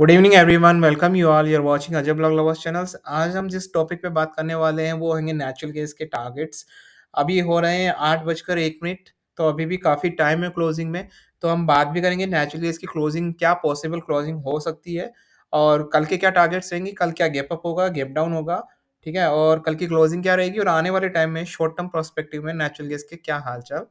Good evening everyone welcome you all you're watching Ajay blog lovers channels आज हम जिस topic पे बात करने वाले हैं वो होंगे नेचुरल गैस के टारगेट्स अभी हो रहे हैं आठ बजकर एक मिनट तो अभी भी काफ़ी टाइम है क्लोजिंग में तो हम बात भी करेंगे नेचुरल गैस की क्लोजिंग क्या पॉसिबल क्लोजिंग हो सकती है और कल के क्या टारगेट्स रहेंगे कल क्या गैप अप होगा गैप डाउन होगा ठीक है और कल की क्लोजिंग क्या रहेगी और आने वाले टाइम में शॉर्ट टर्म प्रोस्पेक्टिव में नेचुरल गैस के क्या हालचाल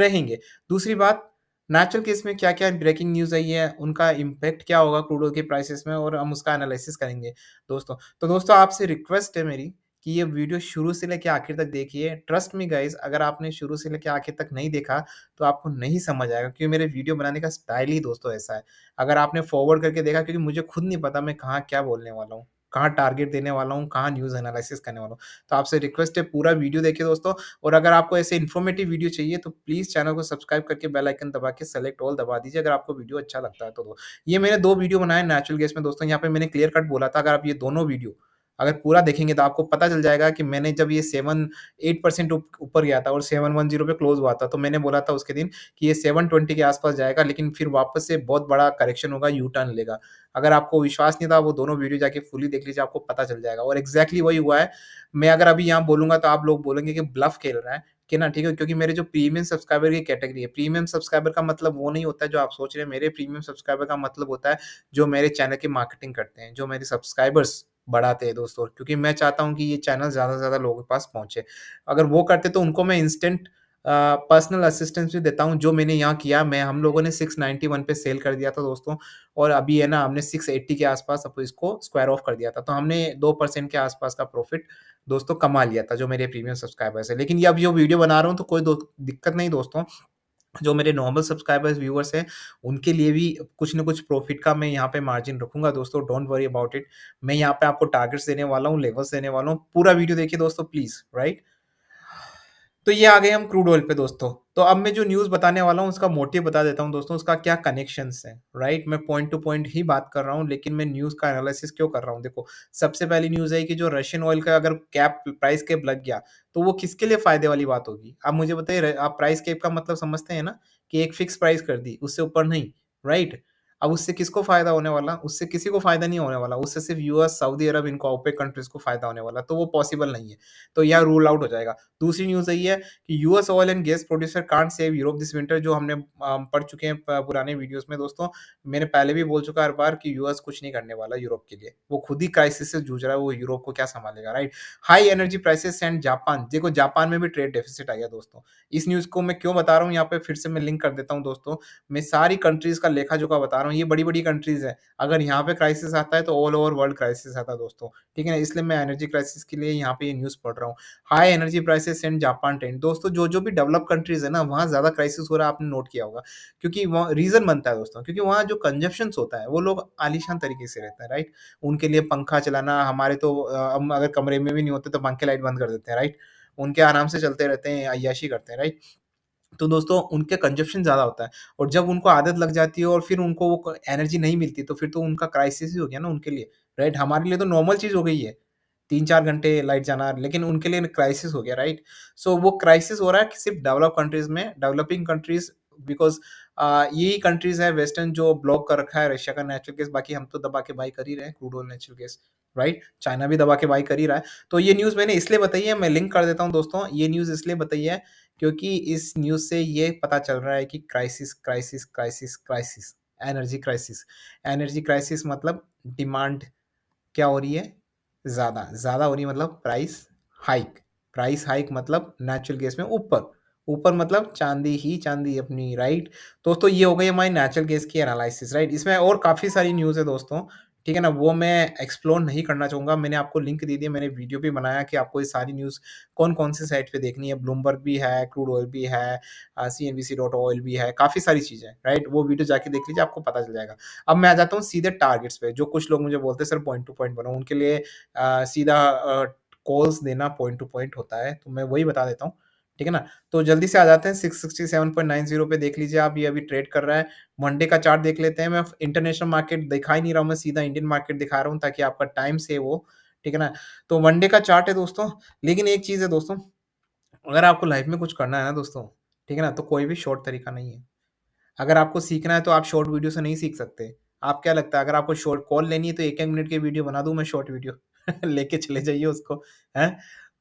रहेंगे दूसरी बात नेचुरल केस में क्या क्या ब्रेकिंग न्यूज आई है उनका इम्पैक्ट क्या होगा क्रूड ऑयल के प्राइसेस में और हम उसका एनालिसिस करेंगे दोस्तों तो दोस्तों आपसे रिक्वेस्ट है मेरी कि ये वीडियो शुरू से लेकर आखिर तक देखिए ट्रस्ट मी गाइज अगर आपने शुरू से लेकर आखिर तक नहीं देखा तो आपको नहीं समझ आएगा क्योंकि मेरे वीडियो बनाने का स्टाइल ही दोस्तों ऐसा है अगर आपने फॉरवर्ड करके देखा क्योंकि मुझे खुद नहीं पता मैं कहाँ क्या बोलने वाला हूँ कहाँ टारगेट देने वाला हूँ कहाँ न्यूज़ एनालिसिस करने वाला हूँ तो आपसे रिक्वेस्ट है पूरा वीडियो देखिए दोस्तों और अगर आपको ऐसे इन्फॉर्मेटिव वीडियो चाहिए तो प्लीज़ चैनल को सब्सक्राइब करके बेल आइकन दबा के सेलेक्ट ऑल दबा दीजिए अगर आपको वीडियो अच्छा लगता है तो, तो। ये मैंने दो वीडियो बनाए नेचुरल गैस में दोस्तों यहाँ पे मैंने क्लियर कट बोला था अगर आप ये दोनों वीडियो अगर पूरा देखेंगे तो आपको पता चल जाएगा कि मैंने जब ये सेवन एट परसेंट ऊपर गया था और सेवन वन जीरो पे क्लोज हुआ था तो मैंने बोला था उसके दिन कि ये सेवन ट्वेंटी के आसपास जाएगा लेकिन फिर वापस से बहुत बड़ा करेक्शन होगा यू टर्न लेगा अगर आपको विश्वास नहीं था वो दोनों वीडियो जाके फुली देख लीजिए आपको पता चल जाएगा और एग्जैक्टली वही हुआ है मैं अगर अभी यहाँ बोलूंगा तो आप लोग बोलेंगे कि ब्लफ खेल रहा है कि ना ठीक है क्योंकि मेरे जो प्रीमियम सब्सक्राइबर की कैटेगरी है प्रीमियम सब्सक्राइबर का मतलब वो नहीं होता है जो आप सोच रहे हैं मेरे प्रीमियम सब्सक्राइबर का मतलब होता है जो मेरे चैनल की मार्केटिंग करते हैं जो मेरे सब्सक्राइबर्स बढ़ाते हैं दोस्तों क्योंकि मैं चाहता हूँ कि ये चैनल ज़्यादा से ज़्यादा लोगों के पास पहुँचे अगर वो करते तो उनको मैं इंस्टेंट पर्सनल असिस्टेंस भी देता हूँ जो मैंने यहाँ किया मैं हम लोगों ने 691 पे सेल कर दिया था दोस्तों और अभी है ना हमने 680 के आसपास अब इसको स्क्वायर ऑफ कर दिया था तो हमने दो परसेंट के आसपास का प्रॉफिट दोस्तों कमा लिया था जो मेरे प्रीमियम सब्सक्राइबर्स है लेकिन ये अब जो वीडियो बना रहा हूँ तो कोई दिक्कत नहीं दोस्तों जो मेरे नॉर्मल सब्सक्राइबर्स व्यूअर्स हैं उनके लिए भी कुछ ना कुछ प्रॉफिट का मैं यहाँ पे मार्जिन रखूंगा दोस्तों डोंट वरी अबाउट इट मैं यहाँ पे आपको टारगेट्स देने वाला हूँ लेवल्स देने वाला हूँ पूरा वीडियो देखिए दोस्तों प्लीज राइट right? तो ये आ गए हम क्रूड ऑयल पे दोस्तों तो अब मैं जो न्यूज़ बताने वाला हूँ उसका मोटिव बता देता हूँ दोस्तों उसका क्या कनेक्शन है राइट मैं पॉइंट टू पॉइंट ही बात कर रहा हूँ लेकिन मैं न्यूज़ का एनालिसिस क्यों कर रहा हूँ देखो सबसे पहली न्यूज़ है कि जो रशियन ऑयल का अगर कैप प्राइस कैप लग गया तो वो किसके लिए फायदे वाली बात होगी आप मुझे बताइए आप प्राइस कैप का मतलब समझते हैं ना कि एक फिक्स प्राइस कर दी उससे ऊपर नहीं राइट right? अब उससे किसको फायदा होने वाला उससे किसी को फायदा नहीं होने वाला उससे सिर्फ यूएस सऊदी अरब इनको ओपेक कंट्रीज को फायदा होने वाला तो वो पॉसिबल नहीं है तो यह रूल आउट हो जाएगा दूसरी न्यूज यही है कि US oil and gas producer can't save Europe this winter जो हमने पढ़ चुके हैं पुराने वीडियोज में दोस्तों मैंने पहले भी बोल चुका हर बार कि यूएस कुछ नहीं करने वाला यूरोप के लिए वो खुद ही क्राइसिस से जूझ रहा है वो यूरोप को क्या संभालेगा right high energy prices and Japan देखो जापान में भी ट्रेड डेफिसिट आ गया दोस्तों इस न्यूज को मैं क्यों बता रहा हूँ यहाँ पे फिर से मैं लिंक कर देता हूँ दोस्तों मैं सारी कंट्रीज का लेखा जोखा बता रहा हूँ ये बड़ी बड़ी कंट्रीज है अगर यहाँ पे क्राइसिस आता है तो ऑल ओवर वर्ल्ड क्राइसिस आता है दोस्तों ठीक है ना इसलिए मैं एनर्जी क्राइसिस के लिए यहाँ पे ये न्यूज़ पढ़ रहा हूँ high energy prices and Japan trend दोस्तों जो जो भी डेवलप कंट्रीज है ना वहाँ ज़्यादा क्राइसिस हो रहा है आपने नोट किया होगा क्योंकि वहाँ रीज़न बनता है दोस्तों क्योंकि वहाँ जो कंजप्शन होता है वो लोग आलिशान तरीके से रहते हैं राइट उनके लिए पंखा चलाना हमारे तो हम अगर कमरे में भी नहीं होते तो पंखे लाइट बंद कर देते हैं राइट उनके आराम से चलते रहते हैं अयाशी करते हैं राइट तो दोस्तों उनके कंजप्शन ज़्यादा होता है और जब उनको आदत लग जाती है और फिर उनको वो एनर्जी नहीं मिलती तो फिर तो उनका क्राइसिस ही हो गया ना उनके लिए राइट हमारे लिए तो नॉर्मल चीज़ हो गई है तीन चार घंटे लाइट जाना लेकिन उनके लिए क्राइसिस हो गया राइट सो so, वो क्राइसिस हो रहा है सिर्फ डेवलप कंट्रीज में डेवलपिंग कंट्रीज बिकॉज यही कंट्रीज है वेस्टर्न जो ब्लॉक कर रखा है रशिया का नेचुरल गैस बाकी हम तो दबा के बाई कर ही रहे हैं crude oil natural gas right China भी दबा के बाई कर ही रहा है तो ये न्यूज़ मैंने इसलिए बताई है मैं लिंक कर देता हूँ दोस्तों ये न्यूज़ इसलिए बताई है क्योंकि इस न्यूज़ से ये पता चल रहा है कि crisis crisis crisis crisis energy crisis energy crisis मतलब डिमांड क्या हो रही है ज़्यादा ज़्यादा हो रही है मतलब प्राइस हाइक प्राइस हाइक मतलब नेचुरल गैस में ऊपर ऊपर मतलब चांदी ही चांदी अपनी राइट दोस्तों ये हो गई हमारी नेचुरल गैस की एनालिसिस राइट इसमें और काफ़ी सारी न्यूज़ है दोस्तों ठीक है ना वो मैं एक्सप्लोर नहीं करना चाहूँगा मैंने आपको लिंक दे दिया मैंने वीडियो भी बनाया कि आपको ये सारी न्यूज़ कौन कौन सी साइट पे देखनी है ब्लूमबर्ग भी है क्रूड ऑयल भी है C N B C dot oil भी है काफ़ी सारी चीज़ें राइट वो वीडियो जाके देख लीजिए आपको पता चल जाएगा अब मैं आ जाता हूँ सीधे टारगेट्स पे जो कुछ लोग मुझे बोलते हैं सर पॉइंट टू पॉइंट बनो उनके लिए आ, सीधा कॉल्स देना पॉइंट टू पॉइंट होता है तो मैं वही बता देता हूँ ठीक है ना तो जल्दी से आ जाते हैं six sixty seven point nine zero पे देख लीजिए आप ये अभी ट्रेड कर रहा है मंडे का चार्ट देख लेते हैं मैं इंटरनेशनल मार्केट दिखा ही नहीं रहा हूँ मैं सीधा इंडियन मार्केट दिखा रहा हूँ ताकि आपका टाइम सेव हो ठीक है ना तो मंडे का चार्ट है दोस्तों लेकिन एक चीज़ है दोस्तों अगर आपको लाइफ में कुछ करना है ना दोस्तों ठीक है ना तो कोई भी शॉर्ट तरीका नहीं है अगर आपको सीखना है तो आप शॉर्ट वीडियो से नहीं सीख सकते आप क्या लगता है अगर आपको शॉर्ट कॉल लेनी है तो एक एक मिनट की वीडियो बना दूँ मैं शॉर्ट वीडियो लेके चले जाइए उसको है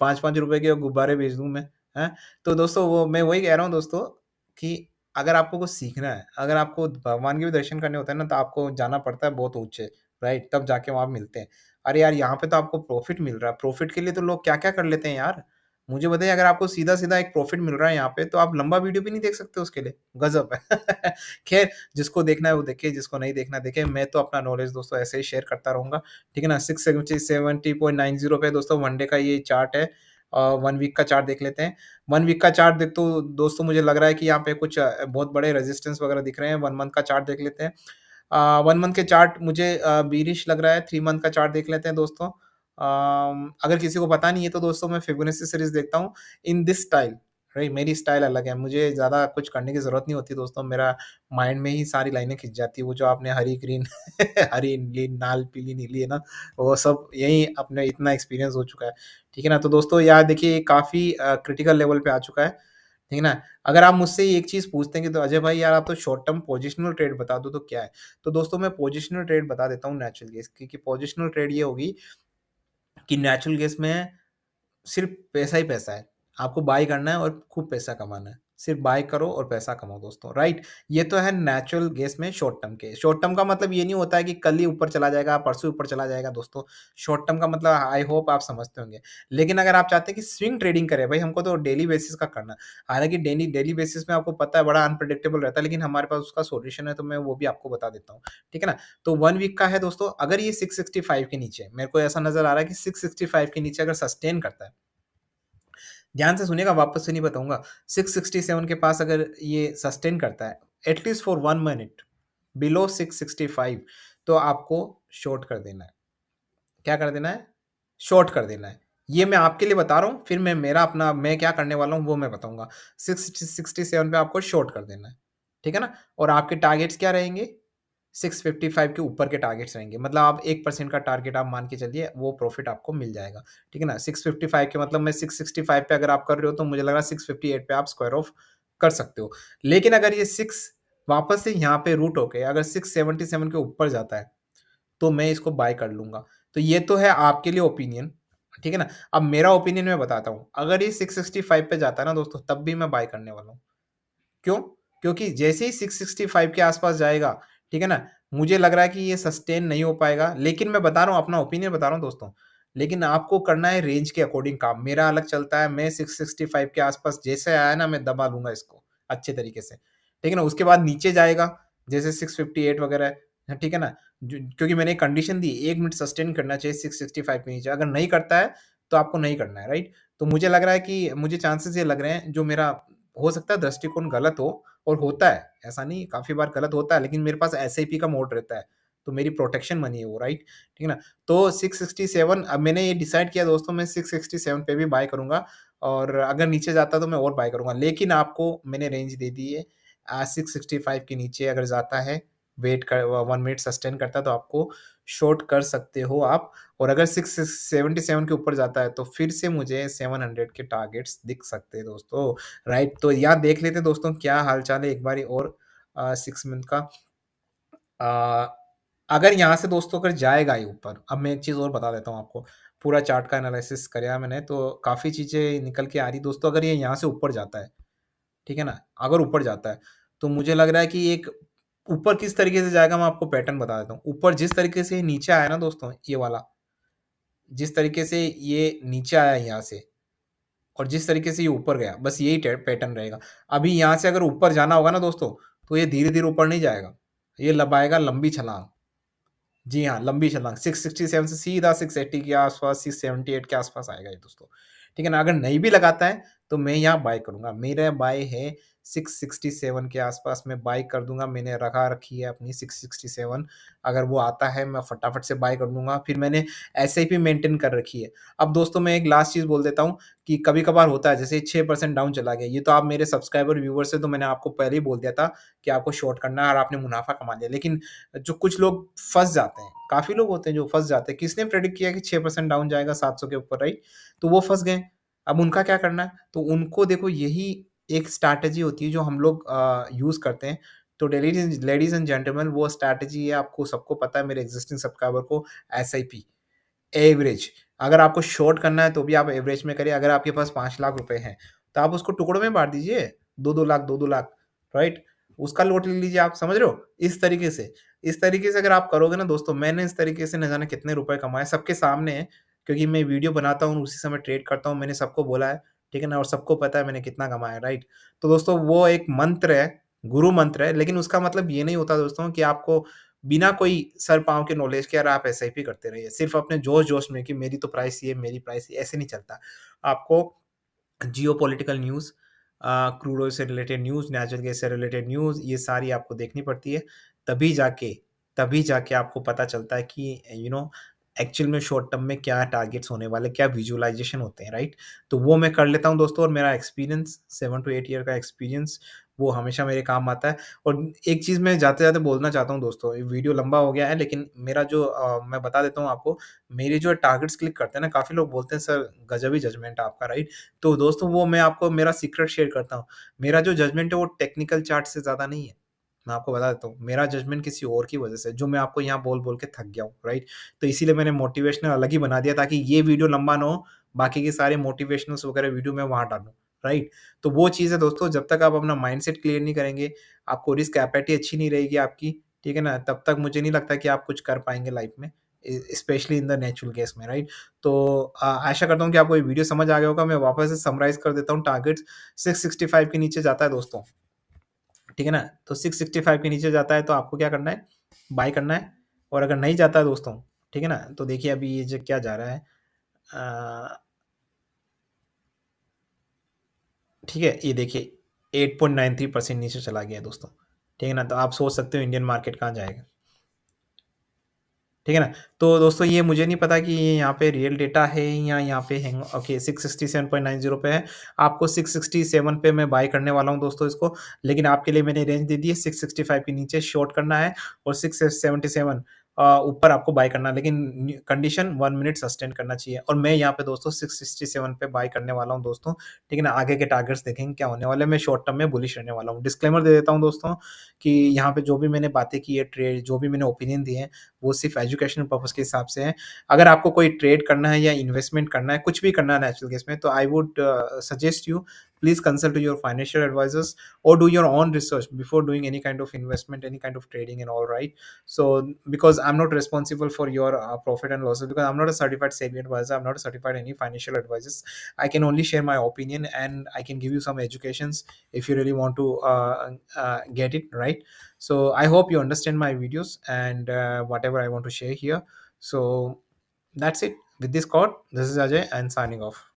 पाँच पाँच रुपए के गुब्बारे भेज दूँ मैं है तो दोस्तों वो मैं वही कह रहा हूँ दोस्तों कि अगर आपको कुछ सीखना है अगर आपको भगवान के भी दर्शन करने होते हैं ना तो आपको जाना पड़ता है बहुत ऊंचे राइट तब जाके वहाँ मिलते हैं अरे यार यहाँ पे तो आपको प्रॉफिट मिल रहा है प्रॉफिट के लिए तो लोग क्या क्या कर लेते हैं यार मुझे बताइए अगर आपको सीधा सीधा एक प्रॉफिट मिल रहा है यहाँ पे तो आप लंबा वीडियो भी नहीं देख सकते उसके लिए गजब है खैर जिसको देखना है वो देखे जिसको नहीं देखना देखे मैं तो अपना नॉलेज दोस्तों ऐसे ही शेयर करता रहूंगा ठीक है ना six seventy point nine zero पे दोस्तों वनडे का ये चार्ट है वन वीक का चार्ट देख लेते हैं वन वीक का चार्ट देख तो दोस्तों मुझे लग रहा है कि यहाँ पे कुछ बहुत बड़े रेजिस्टेंस वगैरह दिख रहे हैं वन मंथ का चार्ट देख लेते हैं वन मंथ के चार्ट मुझे बीरिश लग रहा है थ्री मंथ का चार्ट देख लेते हैं दोस्तों अगर किसी को पता नहीं है तो दोस्तों मैं फिगोनेसी सीरीज देखता हूँ इन दिस स्टाइल राइट मेरी स्टाइल अलग है मुझे ज़्यादा कुछ करने की ज़रूरत नहीं होती दोस्तों मेरा माइंड में ही सारी लाइनें खिंच जाती है वो जो आपने हरी ग्रीन हरी नीली लाल पीली नीली है ना वो सब यही अपने इतना एक्सपीरियंस हो चुका है ठीक है ना तो दोस्तों यार देखिए काफ़ी क्रिटिकल लेवल पर आ चुका है ठीक है ना अगर आप मुझसे एक चीज़ पूछते हैं कि तो अजय भाई यार आप तो शॉर्ट टर्म पोजिशनल ट्रेड बता दो तो क्या है तो दोस्तों मैं पोजिशनल ट्रेड बता देता हूँ नेचुरल गैस क्योंकि पोजिशनल ट्रेड ये होगी कि नेचुरल गैस में सिर्फ पैसा ही पैसा है आपको बाय करना है और खूब पैसा कमाना है सिर्फ बाय करो और पैसा कमाओ दोस्तों राइट ये तो है नेचुरल गेस में शॉर्ट टर्म के शॉर्ट टर्म का मतलब ये नहीं होता है कि कल ही ऊपर चला जाएगा परसों ऊपर चला जाएगा दोस्तों शॉर्ट टर्म का मतलब आई होप आप समझते होंगे लेकिन अगर आप चाहते हैं कि स्विंग ट्रेडिंग करें भाई हमको तो डेली बेसिस का करना हालांकि डेली डेली बेसिस में आपको पता है बड़ा अनप्रडिक्टेबल रहता है लेकिन हमारे पास उसका सोल्यूशन है तो मैं वो भी आपको बता देता हूँ ठीक है ना तो वन वीक का है दोस्तों अगर ये सिक्स के नीचे मेरे को ऐसा नजर आ रहा है कि सिक्स के नीचे अगर सस्टेन करता है ध्यान से सुनेगा वापस से नहीं बताऊंगा 667 के पास अगर ये सस्टेन करता है at least for one minute below 665 तो आपको शॉर्ट कर देना है क्या कर देना है शॉर्ट कर देना है ये मैं आपके लिए बता रहा हूँ फिर मैं मेरा अपना मैं क्या करने वाला हूँ वो मैं बताऊँगा सिक्स सिक्सटी सेवन पर आपको शॉर्ट कर देना है ठीक है ना और आपके टारगेट्स क्या रहेंगे सिक्स फिफ्टी फाइव के ऊपर के टारगेट्स रहेंगे मतलब आप एक परसेंट का टारगेट आप मान के चलिए वो प्रॉफिट आपको मिल जाएगा ठीक है ना सिक्स फिफ्टी फाइव के मतलब मैं सिक्स सिक्सटी फाइव पे अगर आप कर रहे हो तो मुझे लग रहा है सिक्स फिफ्टी एट पे आप स्क्वायर ऑफ कर सकते हो लेकिन अगर ये सिक्स वापस से यहाँ पे रूट होके अगर सिक्स सेवेंटी सेवन के ऊपर जाता है तो मैं इसको बाय कर लूंगा तो ये तो है आपके लिए ओपिनियन ठीक है ना अब मेरा ओपिनियन मैं बताता हूँ अगर ये सिक्स सिक्सटी फाइव पे जाता है ना दोस्तों तब भी मैं बाय करने वाला हूँ क्यों क्योंकि जैसे ही सिक्स सिक्सटी फाइव के आसपास जाएगा ठीक है ना मुझे लग रहा है कि ये सस्टेन नहीं हो पाएगा लेकिन मैं बता रहा हूँ अपना ओपिनियन बता रहा हूँ दोस्तों लेकिन आपको करना है रेंज के अकॉर्डिंग काम मेरा अलग चलता है मैं 665 के आसपास जैसे आया ना मैं दबा लूंगा इसको अच्छे तरीके से ठीक है ना उसके बाद नीचे जाएगा जैसे 658 वगैरह ठीक है ना क्योंकि मैंने कंडीशन दी एक मिनट सस्टेन करना चाहिए 665 के नीचे अगर नहीं करता है तो आपको नहीं करना है राइट तो मुझे लग रहा है कि मुझे चांसेस ये लग रहे हैं जो मेरा हो सकता है दृष्टिकोण गलत हो और होता है ऐसा नहीं काफ़ी बार गलत होता है लेकिन मेरे पास एस का मोड रहता है तो मेरी प्रोटेक्शन बनी है वो राइट ठीक है ना तो 667 अब मैंने ये डिसाइड किया दोस्तों मैं 667 पे भी बाय करूंगा और अगर नीचे जाता तो मैं और बाय करूँगा लेकिन आपको मैंने रेंज दे दी है सिक्स सिक्सटी फाइव के नीचे अगर जाता है वेट कर वन मिनट सस्टेन करता तो आपको शॉर्ट कर सकते हो आप और अगर सिक्स सेवेंटी सेवन के ऊपर जाता है तो फिर से मुझे सेवन हंड्रेड के टारगेट्स दिख सकते हैं दोस्तों राइट तो यहाँ देख लेते दोस्तों क्या हालचाल है एक बार और सिक्स मंथ का आ, अगर यहाँ से दोस्तों अगर जाएगा ही ऊपर अब मैं एक चीज़ और बता देता हूँ आपको पूरा चार्ट का एनालिसिस कराया मैंने तो काफ़ी चीज़ें निकल के आ रही दोस्तों अगर ये यहाँ से ऊपर जाता है ठीक है ना अगर ऊपर जाता है तो मुझे लग रहा है कि एक ऊपर किस तरीके से जाएगा मैं आपको पैटर्न बता देता हूँ ऊपर जिस तरीके से नीचे आया ना दोस्तों ये वाला जिस तरीके से ये नीचे आया यहाँ से और जिस तरीके से ये ऊपर गया बस यही पैटर्न रहेगा अभी यहाँ से अगर ऊपर जाना होगा ना दोस्तों तो ये धीरे धीरे ऊपर नहीं जाएगा ये लबाएगा लंबी छलांग जी हाँ लंबी छलांग सिक्स सिक्सटी सेवन से सीधा सिक्स एट्टी के आसपास सिक्स सेवेंटी एट के आसपास आएगा ये दोस्तों ठीक है ना अगर नहीं भी लगाता है तो मैं यहाँ बाय करूँगा मेरा बाय है 667 के आसपास मैं बाई कर दूंगा मैंने रखा रखी है अपनी 667 अगर वो आता है मैं फटाफट से बाई कर दूंगा फिर मैंने ऐसे ही मेंटेन कर रखी है अब दोस्तों मैं एक लास्ट चीज़ बोल देता हूँ कि कभी कभार होता है जैसे छः परसेंट डाउन चला गया ये तो आप मेरे सब्सक्राइबर व्यूवर से तो मैंने आपको पहले ही बोल दिया था कि आपको शॉर्ट करना है और आपने मुनाफा कमा लिया लेकिन जो कुछ लोग फंस जाते हैं काफ़ी लोग होते हैं जो फंस जाते हैं किसने प्रेडिक्ट किया कि छः परसेंट डाउन जाएगा सात सौ के ऊपर राइट तो वो फंस गए अब उनका क्या करना है तो उनको देखो यही एक स्ट्रैटेजी होती है जो हम लोग यूज़ करते हैं तो लेडीज लेडीज एंड जेंटलमैन वो स्ट्रैटेजी है आपको सबको पता है मेरे एग्जिस्टिंग सब्सक्राइबर को एस आई पी एवरेज अगर आपको शॉर्ट करना है तो भी आप एवरेज में करिए अगर आपके पास पाँच लाख रुपए हैं तो आप उसको टुकड़ों में बांट दीजिए दो दो लाख दो दो लाख राइट उसका लोट ले लीजिए आप समझ रहे हो इस तरीके से इस तरीके से अगर आप करोगे ना दोस्तों मैंने इस तरीके से न जाने कितने रुपए कमाए सबके सामने क्योंकि मैं वीडियो बनाता हूँ उसी समय ट्रेड करता हूँ मैंने सबको बोला है ठीक है ना और सबको पता है मैंने कितना कमाया राइट तो दोस्तों वो एक मंत्र है गुरु मंत्र है लेकिन उसका मतलब ये नहीं होता दोस्तों कि आपको बिना कोई सर पाँव के नॉलेज के यार आप एस आई पी करते रहिए सिर्फ अपने जोश जोश में कि मेरी तो प्राइस ये मेरी प्राइस ये ऐसे नहीं चलता आपको geopolitical news crude oil से रिलेटेड न्यूज़ नेचुरल गैस से रिलेटेड न्यूज़ ये सारी आपको देखनी पड़ती है तभी जाके तभी जाके आपको पता चलता है कि you you know know, actual में शॉर्ट टर्म में क्या टारगेट्स होने वाले क्या विजुअलाइजेशन होते हैं राइट तो वो मैं कर लेता हूँ दोस्तों और मेरा experience seven two eight year का एक्सपीरियंस वो हमेशा मेरे काम आता है और एक चीज़ मैं जाते जाते बोलना चाहता हूँ दोस्तों वीडियो लंबा हो गया है लेकिन मेरा जो आ, मैं बता देता हूँ आपको मेरे जो टारगेट्स क्लिक करते हैं ना काफ़ी लोग बोलते हैं सर गजब ही जजमेंट आपका राइट तो दोस्तों वो मैं आपको मेरा सीक्रेट शेयर करता हूँ मेरा जो जजमेंट है वो टेक्निकल चार्ट से ज़्यादा नहीं है मैं आपको बता देता हूँ मेरा जजमेंट किसी और की वजह से जो मैं आपको यहाँ बोल बोल के थक गया हूँ राइट तो इसीलिए मैंने मोटिवेशनल अलग ही बना दिया ताकि ये वीडियो लंबा ना हो बाकी के सारे मोटिवेशनल्स वगैरह वीडियो मैं वहाँ डालूँ राइट right. तो वो चीज़ है दोस्तों जब तक आप अपना माइंडसेट क्लियर नहीं करेंगे आपको रिस्क एपेटी अच्छी नहीं रहेगी आपकी ठीक है ना तब तक मुझे नहीं लगता कि आप कुछ कर पाएंगे लाइफ में specially in the natural gas में राइट right? तो आशा करता हूँ कि आपको ये वीडियो समझ आ गया होगा मैं वापस से समराइज कर देता हूँ टारगेट्स सिक्स के नीचे जाता है दोस्तों ठीक है ना तो सिक्स सिक्सटी फाइव के नीचे जाता है तो आपको क्या करना है बाई करना है और अगर नहीं जाता है दोस्तों ठीक है ना तो देखिए अभी ये जो क्या जा रहा है ठीक है ये देखिए eight point nine three percent नीचे चला गया दोस्तों ठीक है ना तो आप सोच सकते हो इंडियन मार्केट कहाँ जाएगा ठीक है ना तो दोस्तों ये मुझे नहीं पता कि ये यहाँ पे रियल डेटा है या यहाँ पे hang okay six sixty seven point nine zero पे है आपको सिक्स सिक्सटी सेवन पे मैं बाय करने वाला हूँ दोस्तों इसको लेकिन आपके लिए मैंने रेंज दे दी है सिक्स सिक्सटी फाइव के नीचे शॉर्ट करना है और सिक्स सेवेंटी सेवन ऊपर आपको बाय करना लेकिन कंडीशन वन मिनट सस्टेन करना चाहिए और मैं यहाँ पे दोस्तों सिक्स सिक्सटी सेवन पे बाय करने वाला हूँ दोस्तों ठीक है ना आगे के टारगेट्स देखेंगे क्या होने वाले मैं शॉर्ट टर्म में बुलिश रहने वाला हूँ डिस्क्लेमर दे देता हूँ दोस्तों कि यहाँ पे जो भी मैंने बातें की है ट्रेड जो भी मैंने ओपिनियन दिए हैं वो सिर्फ एजुकेशन पर्पज़ के हिसाब से है अगर आपको कोई ट्रेड करना है या इन्वेस्टमेंट करना है कुछ भी करना है नेचुरल गैस में तो I would suggest you please consult your financial advisors or do your own research before doing any kind of investment any kind of trading and all right so because i'm not responsible for your uh, profit and losses because i'm not a certified SEBI advisor i'm not a certified any financial advisors i can only share my opinion and i can give you some educations if you really want to uh, uh, get it right so i hope you understand my videos and uh, whatever i want to share here so that's it with this code this is ajay and signing off